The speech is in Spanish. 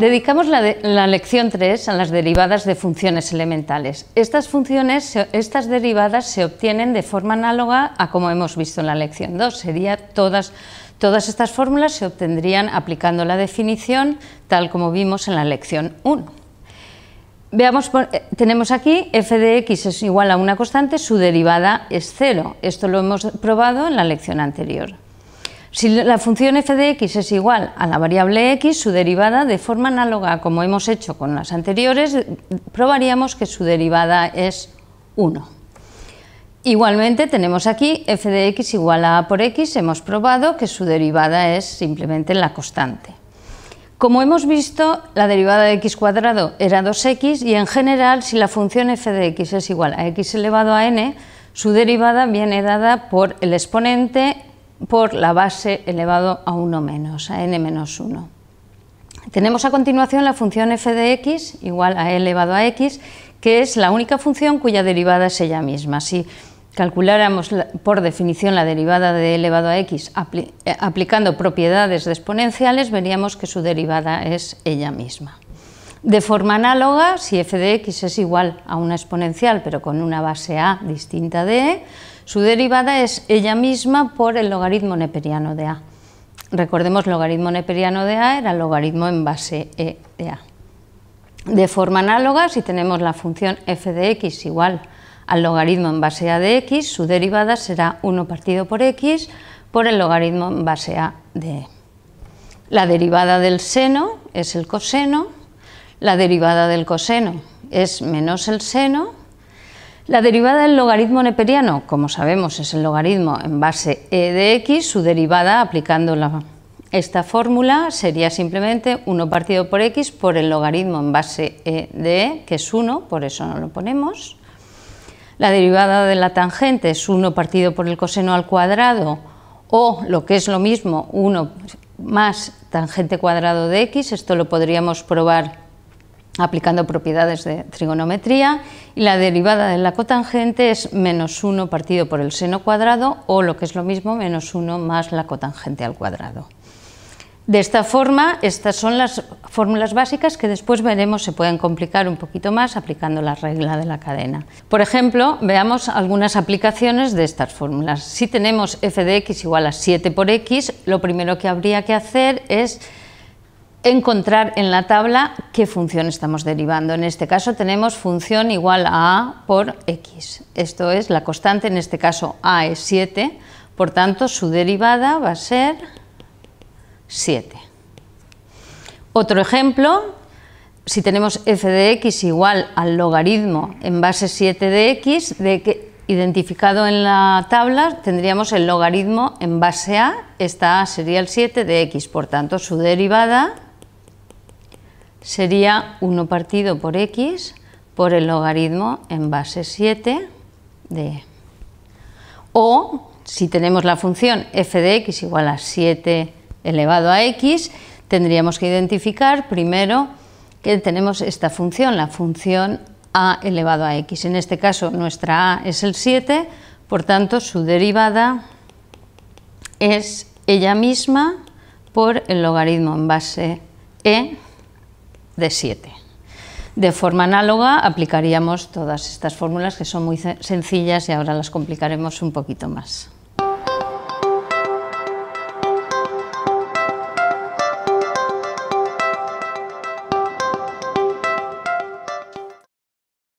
Dedicamos la, lección 3 a las derivadas de funciones elementales. Estas funciones, estas derivadas se obtienen de forma análoga a como hemos visto en la lección 2. Sería todas, todas estas fórmulas se obtendrían aplicando la definición tal como vimos en la lección 1. Veamos, eh, tenemos aquí f de x es igual a una constante, su derivada es 0. Esto lo hemos probado en la lección anterior. Si la función f de x es igual a la variable x, su derivada, de forma análoga como hemos hecho con las anteriores, probaríamos que su derivada es 1. Igualmente tenemos aquí f de x igual a a por x, hemos probado que su derivada es simplemente la constante. Como hemos visto, la derivada de x cuadrado era 2x y en general si la función f de x es igual a x elevado a n, su derivada viene dada por el exponente por la base elevado a 1 menos, a n menos 1. Tenemos a continuación la función f de x igual a e elevado a x, que es la única función cuya derivada es ella misma. Si calculáramos por definición la derivada de e elevado a x eh, aplicando propiedades de exponenciales, veríamos que su derivada es ella misma. De forma análoga, si f de x es igual a una exponencial pero con una base a distinta de e, su derivada es ella misma por el logaritmo neperiano de A. Recordemos, logaritmo neperiano de A era logaritmo en base E de A. De forma análoga, si tenemos la función f de x igual al logaritmo en base a de x, su derivada será 1 partido por x por el logaritmo en base a de e. La derivada del seno es el coseno, la derivada del coseno es menos el seno la derivada del logaritmo neperiano, como sabemos, es el logaritmo en base e de x, su derivada aplicando esta fórmula sería simplemente 1 partido por x por el logaritmo en base e de e, que es 1, por eso no lo ponemos. La derivada de la tangente es 1 partido por el coseno al cuadrado o lo que es lo mismo, 1 más tangente cuadrado de x, esto lo podríamos probar aplicando propiedades de trigonometría y la derivada de la cotangente es menos 1 partido por el seno cuadrado o lo que es lo mismo menos 1 más la cotangente al cuadrado. De esta forma, estas son las fórmulas básicas que después veremos se pueden complicar un poquito más aplicando la regla de la cadena. Por ejemplo, veamos algunas aplicaciones de estas fórmulas. Si tenemos f de x igual a 7 por x, lo primero que habría que hacer es encontrar en la tabla qué función estamos derivando. En este caso tenemos función igual a a por x. Esto es la constante, en este caso a es 7, por tanto su derivada va a ser 7. Otro ejemplo, si tenemos f de x igual al logaritmo en base 7 de x, de que identificado en la tabla tendríamos el logaritmo en base a, esta a sería el 7 de x, por tanto su derivada sería 1 partido por x por el logaritmo en base 7 de e. O, si tenemos la función f de x igual a 7 elevado a x, tendríamos que identificar primero que tenemos esta función, la función a elevado a x. En este caso nuestra a es el 7, por tanto su derivada es ella misma por el logaritmo en base e de 7. De forma análoga aplicaríamos todas estas fórmulas que son muy sencillas y ahora las complicaremos un poquito más.